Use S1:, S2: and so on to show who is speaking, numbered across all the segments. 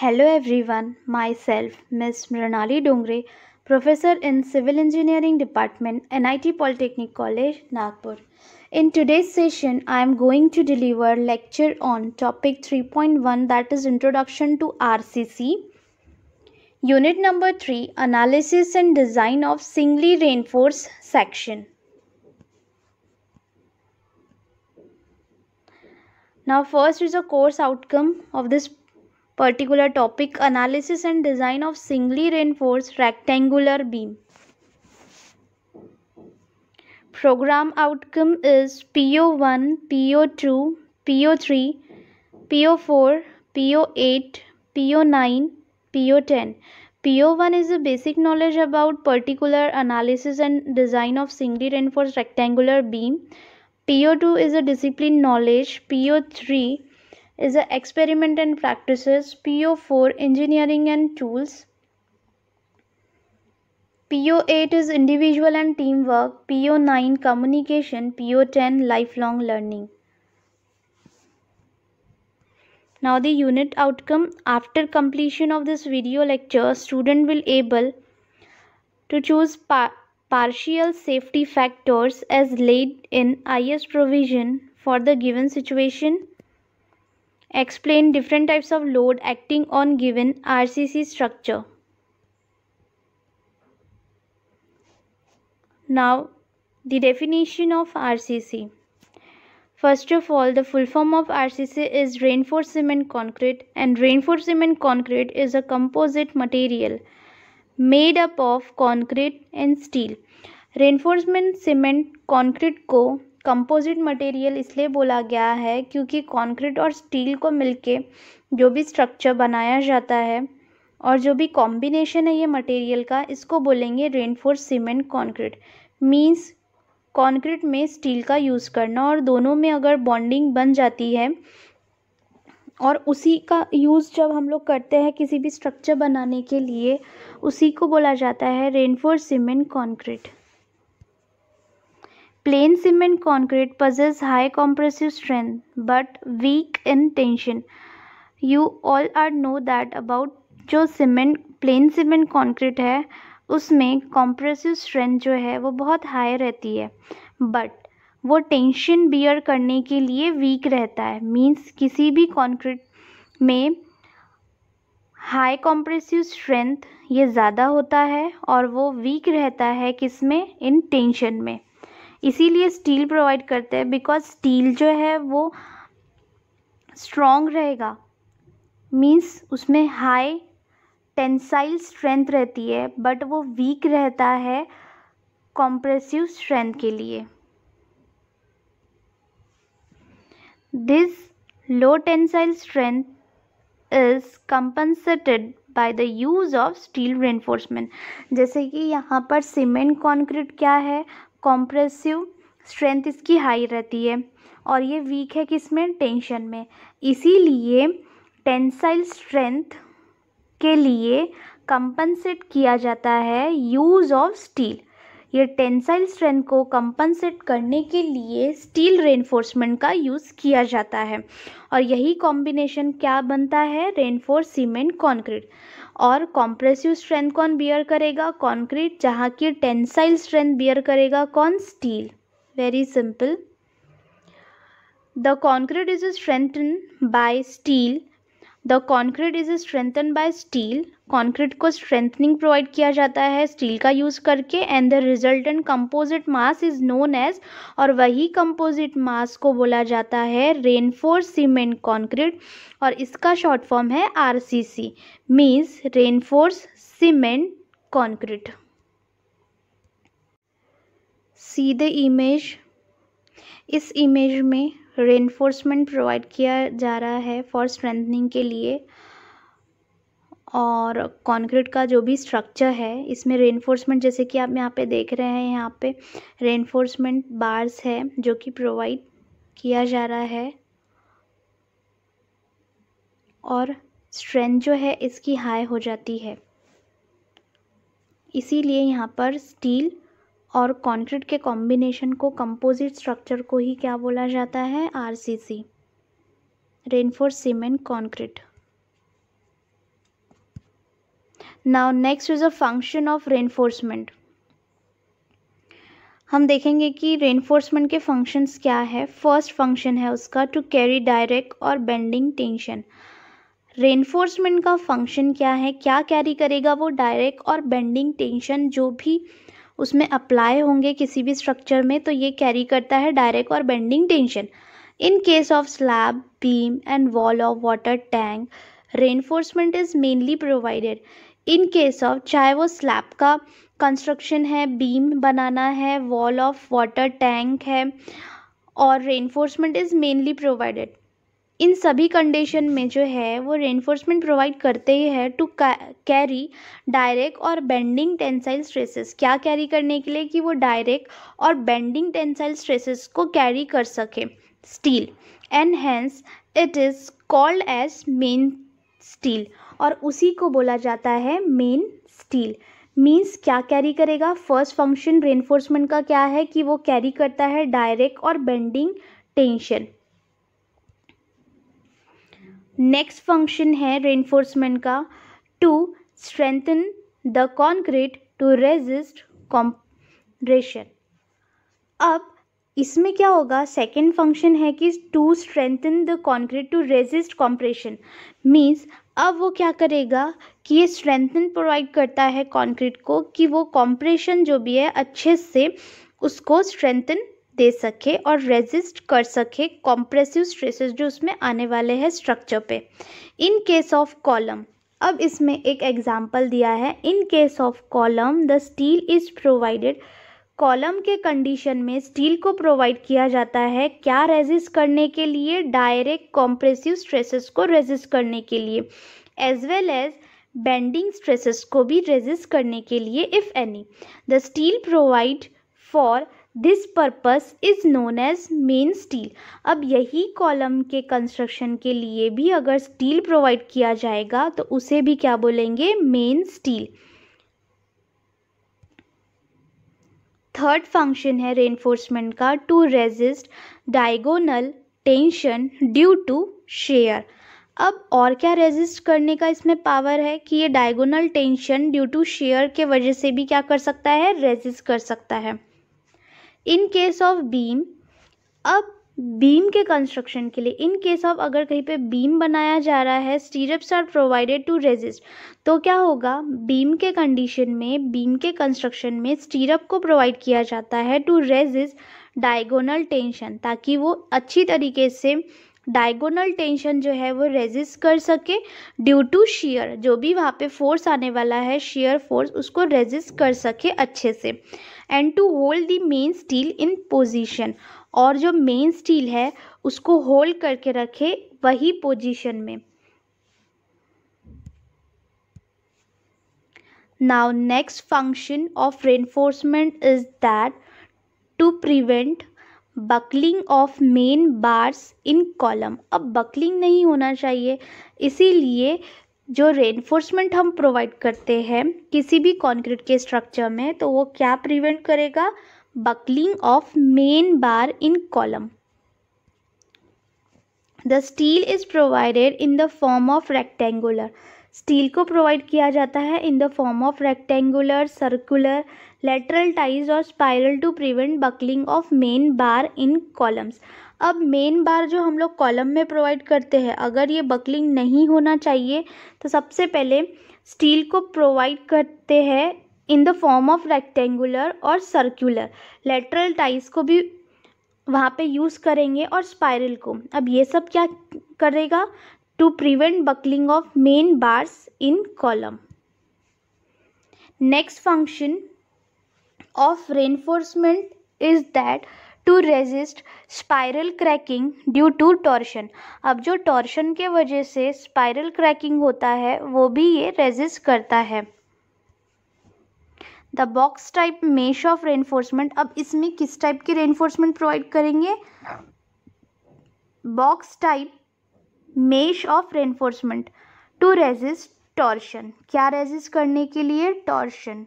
S1: Hello everyone, myself Ms. Ranali Dongre, Professor in Civil Engineering Department, NIT Polytechnic College, Nagpur. In today's session, I am going to deliver lecture on topic 3.1 that is Introduction to RCC. Unit number 3 Analysis and Design of Singly Reinforced Section. Now first is the course outcome of this particular topic analysis and design of singly reinforced rectangular beam. Program outcome is PO1, PO2, PO3, PO4, PO8, PO9, PO10. PO1 is a basic knowledge about particular analysis and design of singly reinforced rectangular beam. PO2 is a discipline knowledge. PO3 is the experiment and practices PO4 engineering and tools PO8 is individual and teamwork PO9 communication PO10 lifelong learning now the unit outcome after completion of this video lecture student will able to choose partial safety factors as laid in IS provision for the given situation Explain different types of load acting on given RCC structure. Now, the definition of RCC. First of all, the full form of RCC is reinforced cement concrete and reinforced cement concrete is a composite material made up of concrete and steel. Reinforcement Cement Concrete को composite material इसलिए बोला गया है क्योंकि concrete और steel को मिलके जो भी स्ट्रक्चर बनाया जाता है और जो भी कॉम्बिनेशन है ये मटेरियल का इसको बोलेंगे reinforced cement concrete means concrete में स्टील का यूज़ करना और दोनों में अगर बॉन्डिंग बन जाती है और उसी का यूज़ जब हम लोग करते हैं किसी भी स्ट्रक्चर बनाने के लिए उसी को बोला जाता है reinforced cement concrete Plain cement concrete possesses high compressive strength but weak in tension. You all are know that about जो सीमेंट प्लेन सीमेंट कॉन्क्रीट है उसमें कॉम्प्रेसिव स्ट्रेंथ जो है वो बहुत हाई रहती है बट वो टेंशन बियर करने के लिए वीक रहता है मींस किसी भी कॉन्क्रीट में हाई कॉम्प्रेसिव स्ट्रेंथ ये ज़्यादा होता है और वो वीक रहता है किस में इन टेंशन में इसीलिए स्टील प्रोवाइड करते हैं बिकॉज स्टील जो है वो स्ट्रॉन्ग रहेगा मीन्स उसमें हाई टेंसाइल स्ट्रेंथ रहती है बट वो वीक रहता है कॉम्प्रेसिव स्ट्रेंथ के लिए this low tensile strength is compensated by the use of steel reinforcement जैसे कि यहाँ पर सीमेंट कॉन्क्रीट क्या है कॉम्प्रेसिव स्ट्रेंथ इसकी हाई रहती है और ये वीक है किसमें टेंशन में इसीलिए टेंसाइल स्ट्रेंथ के लिए कंपनसेट किया जाता है यूज़ ऑफ स्टील ये टेंसाइल स्ट्रेंथ को कंपनसेट करने के लिए स्टील रेनफोर्समेंट का यूज़ किया जाता है और यही कॉम्बिनेशन क्या बनता है रेनफोर्स सीमेंट कॉन्क्रीट और कॉम्प्रेसिव स्ट्रेंथ कौन बियर करेगा कॉन्क्रीट जहाँ की टेंसाइल स्ट्रेंथ बियर करेगा कौन steel very simple the concrete is strengthen by steel the concrete is strengthen by steel concrete को स्ट्रेंथनिंग प्रोवाइड किया जाता है स्टील का यूज़ करके and the resultant composite mass is known as और वही कंपोजिट मास को बोला जाता है रेनफोर्स सीमेंट कॉन्क्रीट और इसका शॉर्ट फॉर्म है R C C means reinforced cement concrete see the image इस इमेज में रेनफोर्समेंट प्रोवाइड किया जा रहा है फॉर स्ट्रेंथनिंग के लिए और कंक्रीट का जो भी स्ट्रक्चर है इसमें रेनफोर्समेंट जैसे कि आप यहाँ पे देख रहे हैं यहाँ पे रेनफोर्समेंट बार्स है जो कि प्रोवाइड किया जा रहा है और स्ट्रेंथ जो है इसकी हाई हो जाती है इसीलिए यहाँ पर स्टील और कंक्रीट के कॉम्बिनेशन को कंपोजिट स्ट्रक्चर को ही क्या बोला जाता है RCC reinforced cement concrete now next is a function of reinforcement हम देखेंगे कि रेनफोर्समेंट के फंक्शंस क्या है फर्स्ट फंक्शन है उसका टू कैरी डायरेक्ट और बेंडिंग टेंशन रेनफोर्समेंट का फंक्शन क्या है क्या कैरी करेगा वो डायरेक्ट और बेंडिंग टेंशन जो भी उसमें अप्लाई होंगे किसी भी स्ट्रक्चर में तो ये कैरी करता है डायरेक्ट और bending tension in case of slab beam and wall of water tank reinforcement is mainly provided in case of चाहे वो स्लैब का कंस्ट्रक्शन है बीम बनाना है वॉल ऑफ वाटर टैंक है और reinforcement is mainly provided in सभी condition में जो है वो रेनफोर्समेंट प्रोवाइड करते ही है टू कैरी डायरेक्ट और बेंडिंग टेंसाइल स्ट्रेसेस क्या कैरी करने के लिए कि वो डायरेक्ट और बेंडिंग टेंसाइल स्ट्रेसेस को कैरी कर सके steel and hence it is called as main steel और उसी को बोला जाता है मेन स्टील मीन्स क्या कैरी करेगा फर्स्ट फंक्शन रेनफोर्समेंट का क्या है कि वो कैरी करता है डायरेक्ट और बेंडिंग टेंशन नेक्स्ट फंक्शन है रेनफोर्समेंट का to strengthen the concrete to resist compression अब इसमें क्या होगा सेकेंड फंक्शन है कि to strengthen the concrete to resist compression means अब वो क्या करेगा कि ये स्ट्रेंथन प्रोवाइड करता है कॉन्क्रीट को कि वो कॉम्प्रेशन जो भी है अच्छे से उसको स्ट्रेंथन दे सके और रेजिस्ट कर सके कॉम्प्रेसिव स्ट्रेसेस जो उसमें आने वाले हैं स्ट्रक्चर पे इन केस ऑफ कॉलम अब इसमें एक एग्जाम्पल दिया है in case of column the steel is provided column के कंडीशन में स्टील को प्रोवाइड किया जाता है क्या रेजिस्ट करने के लिए डायरेक्ट कॉम्प्रेसिव स्ट्रेसेस को रेजिस्ट करने के लिए as well as bending stresses को भी रेजिस्ट करने के लिए if any the steel provide for this purpose is known as main steel अब यही कॉलम के कंस्ट्रक्शन के लिए भी अगर स्टील प्रोवाइड किया जाएगा तो उसे भी क्या बोलेंगे मेन स्टील थर्ड फंक्शन है रेनफोर्समेंट का to resist diagonal tension due to shear अब और क्या रेजिस्ट करने का इसमें पावर है कि ये diagonal tension due to shear के वजह से भी क्या कर सकता है रेजिस्ट कर सकता है इन केस ऑफ बीम अब बीम के कंस्ट्रक्शन के लिए इन केस ऑफ अगर कहीं पे बीम बनाया जा रहा है stirrups are provided to resist तो क्या होगा बीम के कंडीशन में बीम के कंस्ट्रक्शन में स्टीरप को प्रोवाइड किया जाता है टू रेजिस्ट डायगोनल टेंशन ताकि वो अच्छी तरीके से डायगोनल टेंशन जो है वो रेजिस्ट कर सके ड्यू टू शेयर जो भी वहाँ पे फोर्स आने वाला है शेयर फोर्स उसको रेजिस्ट कर सके अच्छे से and to hold the main steel in position और जो मेन स्टील है उसको होल्ड करके रखे वही पोजिशन में now next function of reinforcement is that to prevent buckling of main bars in column अब बकलिंग नहीं होना चाहिए इसीलिए जो रेनफोर्समेंट हम प्रोवाइड करते हैं किसी भी कंक्रीट के स्ट्रक्चर में तो वो क्या प्रिवेंट करेगा buckling of main bar in column the steel is provided in the form of rectangular steel को प्रोवाइड किया जाता है in the form of rectangular circular lateral ties और spiral to prevent buckling of main bar in columns अब main bar जो हम लोग column में प्रोवाइड करते हैं अगर ये बकलिंग नहीं होना चाहिए तो सबसे पहले स्टील को प्रोवाइड करते हैं in the form of rectangular और सर्कुलर लेटरल टाइज को भी वहाँ पे यूज़ करेंगे और स्पायरल को अब ये सब क्या करेगा to prevent buckling of main bars in column next function of reinforcement is that to resist spiral cracking due to torsion अब जो टॉर्शन के वजह से स्पायरल क्रैकिंग होता है वो भी ये रेजिस्ट करता है the box type mesh of reinforcement अब इसमें किस टाइप के रेनफोर्समेंट प्रोवाइड करेंगे box type mesh of reinforcement to resist torsion क्या रेजिस्ट करने के लिए टॉर्शन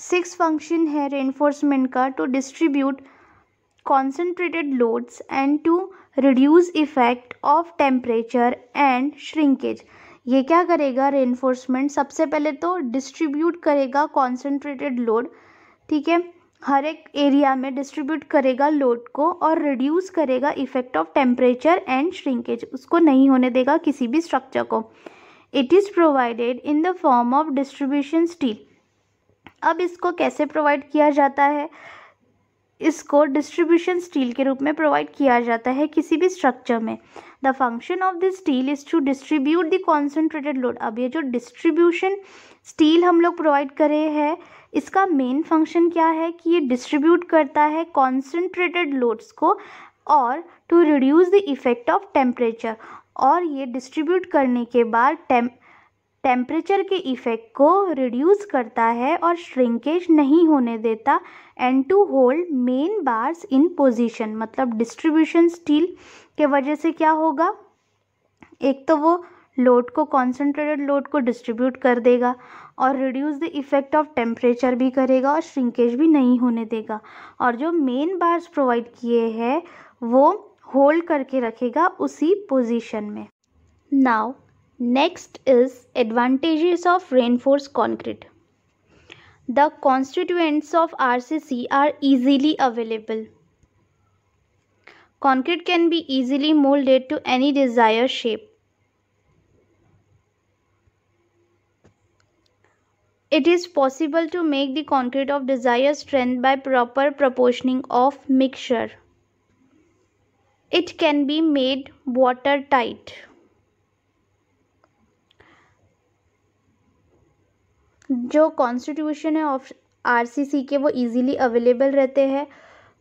S1: सिक्स फंक्शन है रेनफोर्समेंट का to distribute concentrated loads and to reduce effect of temperature and shrinkage ये क्या करेगा रेनफोर्समेंट सबसे पहले तो डिस्ट्रीब्यूट करेगा कॉन्सेंट्रेटेड लोड ठीक है हर एक एरिया में डिस्ट्रीब्यूट करेगा लोड को और रिड्यूस करेगा effect of temperature and shrinkage उसको नहीं होने देगा किसी भी स्ट्रक्चर को it is provided in the form of distribution steel अब इसको कैसे प्रोवाइड किया जाता है इसको डिस्ट्रीब्यूशन स्टील के रूप में प्रोवाइड किया जाता है किसी भी स्ट्रक्चर में the function of this steel is to distribute the concentrated load अब ये जो डिस्ट्रीब्यूशन स्टील हम लोग प्रोवाइड करे हैं इसका मेन फंक्शन क्या है कि ये डिस्ट्रीब्यूट करता है कॉन्सेंट्रेटेड लोड्स को और to reduce the effect of temperature और ये डिस्ट्रीब्यूट करने के बाद टेम टेम्परेचर के इफ़ेक्ट को रिड्यूस करता है और श्रिंकेज नहीं होने देता and to hold main bars in position मतलब डिस्ट्रीब्यूशन स्टील के वजह से क्या होगा एक तो वो लोड को कॉन्सेंट्रेटेड लोड को डिस्ट्रीब्यूट कर देगा और reduce the effect of temperature भी करेगा और श्रिंकेज भी नहीं होने देगा और जो मेन बार्स प्रोवाइड किए हैं वो होल्ड करके रखेगा उसी पोजिशन में now Next is advantages of reinforced concrete. The constituents of RCC are easily available. Concrete can be easily molded to any desired shape. It is possible to make the concrete of desired strength by proper proportioning of mixture. It can be made watertight. जो constitution है of RCC के वो easily available रहते हैं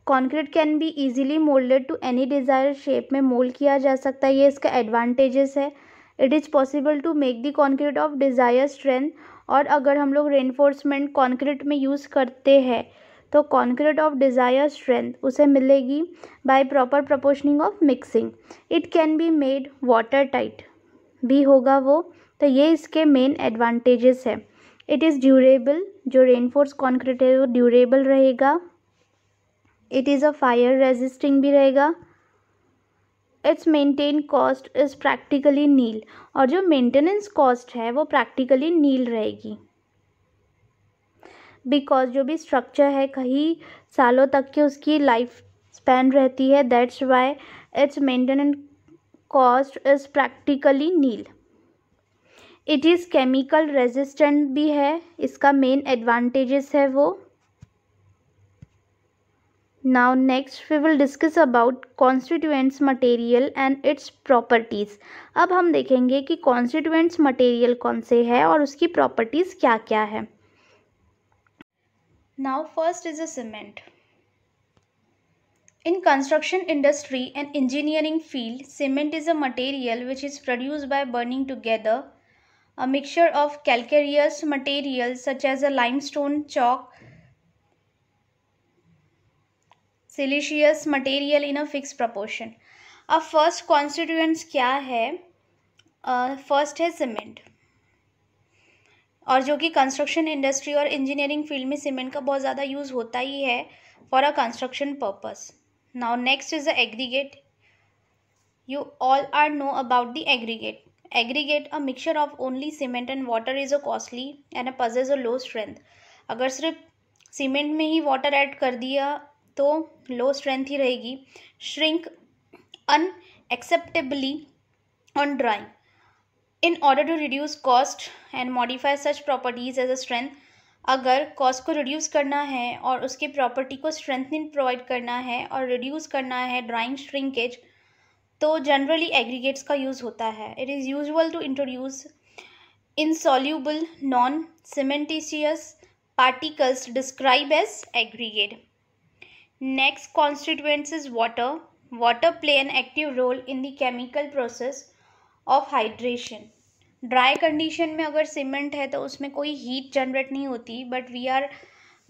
S1: concrete can be easily moulded to any desire shape में mould किया जा सकता है ये इसका एडवांटेजेस है it is possible to make the concrete of desire strength और अगर हम लोग रेनफोर्समेंट कॉन्क्रीट में यूज़ करते हैं तो कॉन्क्रीट ऑफ डिज़ायर स्ट्रेंथ उसे मिलेगी by proper proportioning of mixing it can be made water tight भी होगा वो तो ये इसके मेन एडवांटेजेस है इट इज़ ड्यूरेबल जो रेनफोर्स कॉन्क्रीट है वो ड्यूरेबल रहेगा it is a fire resisting भी रहेगा its maintain cost is practically nil और जो मेंटेनेंस कॉस्ट है वो प्रैक्टिकली नील रहेगी बिकॉज जो भी स्ट्रक्चर है कई सालों तक की उसकी लाइफ स्पैन रहती है that's why its maintenance cost is practically nil it is chemical resistant भी है इसका मेन एडवांटेजेस है वो now next we will discuss about constituents material and its properties अब हम देखेंगे कि कॉन्स्टिट्यूएंट्स मटेरियल कौन से है और उसकी प्रॉपर्टीज़ क्या क्या है now first is a cement in construction industry and engineering field cement is a material which is produce by burning together a mixture of calcareous materials such as a limestone chalk siliceous material in a fix proportion अब first constituents क्या है first uh, है cement और जो कि construction industry और engineering field में cement का बहुत ज़्यादा यूज़ होता ही है for a construction purpose now next is the aggregate you all are know about the aggregate aggregate a mixture of only cement and water is a costly and a possesses a low strength अगर सिर्फ cement में ही water add कर दिया तो लो strength ही रहेगी shrink unacceptably on drying in order to reduce cost and modify such properties as a strength अगर cost को रिड्यूस करना है और उसके प्रॉपर्टी को स्ट्रेंथनिंग प्रोवाइड करना है और रिड्यूस करना है ड्राइंग श्रिंकेज तो जनरली एग्रीगेट्स का यूज़ होता है it is usual to introduce insoluble non cementitious particles describe as aggregate next constituents is water water play an active role in the chemical process of hydration dry condition में अगर cement है तो उसमें कोई heat generate नहीं होती but we are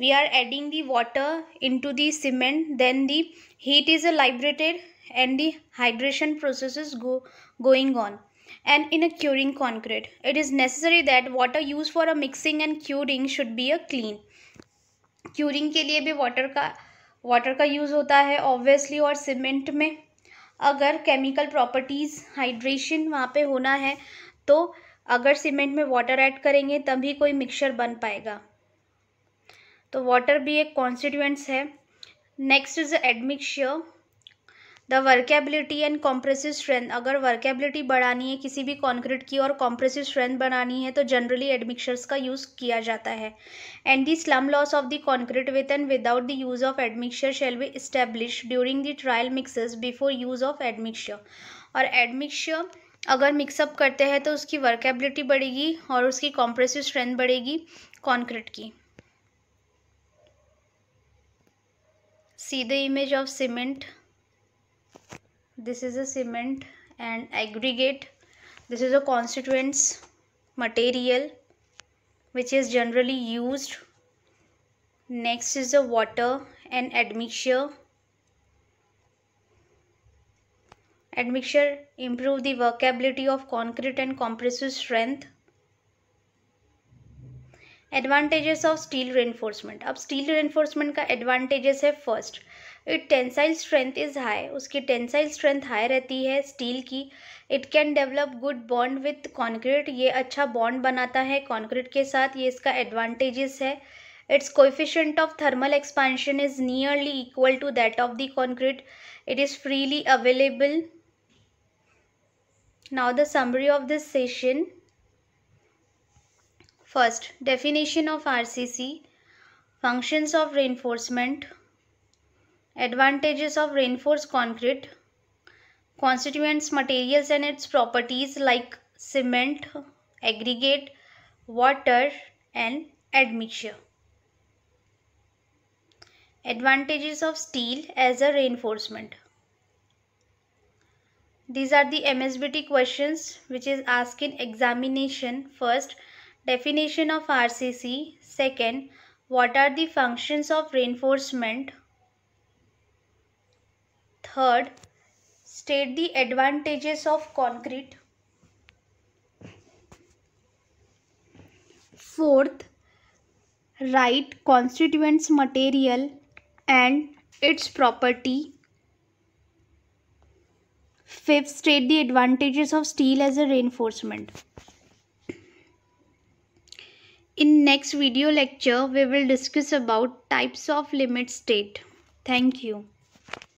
S1: we are adding the water into the cement then the heat is liberated and the hydration process is go, going on and in a curing concrete it is necessary that water used for a mixing and curing should be a clean curing ke liye bhi water ka water ka use hota hai obviously aur cement mein agar chemical properties hydration wahan pe hona hai to अगर cement में water add करेंगे तभी कोई mixture बन पाएगा तो water भी एक कॉन्स्टिट्यूएंट्स है next is admixture the workability and compressive strength अगर वर्केबिलिटी बढ़ानी है किसी भी कॉन्क्रीट की और कॉम्प्रेसिव स्ट्रेंथ बढ़ानी है तो जनरली एडमिक्सर्स का यूज़ किया जाता है and the slump loss of the concrete with and without the use of admixture shall be establish during the trial mixes before use of admixture और एडमिक्सर अगर मिक्सअप करते हैं तो उसकी वर्केबिलिटी बढ़ेगी और उसकी कॉम्प्रेसिव स्ट्रेंथ बढ़ेगी कॉन्क्रीट की see the image of cement this is a cement and aggregate this is a constituents material which is generally used next is the water and admixture admixture improve the workability of concrete and compressive strength advantages of steel reinforcement अब steel reinforcement का advantages है first it tensile strength is high उसकी tensile strength high रहती है steel की it can develop good bond with concrete ये अच्छा bond बनाता है कॉन्क्रीट के साथ ये इसका एडवांटेजेस है its coefficient of thermal expansion is nearly equal to that of the concrete it is freely available now the summary of this session First, definition of RCC, functions of reinforcement, advantages of reinforced concrete, constituents, materials and its properties like cement, aggregate, water and admixture. Advantages of steel as a reinforcement. These are the MSBT questions which is asked in examination. First, definition of RCC, second, what are the functions of reinforcement, third, state the advantages of concrete, fourth, write constituents material and its property. Fifth, state the advantages of steel as a reinforcement. In next video lecture, we will discuss about types of limit state. Thank you.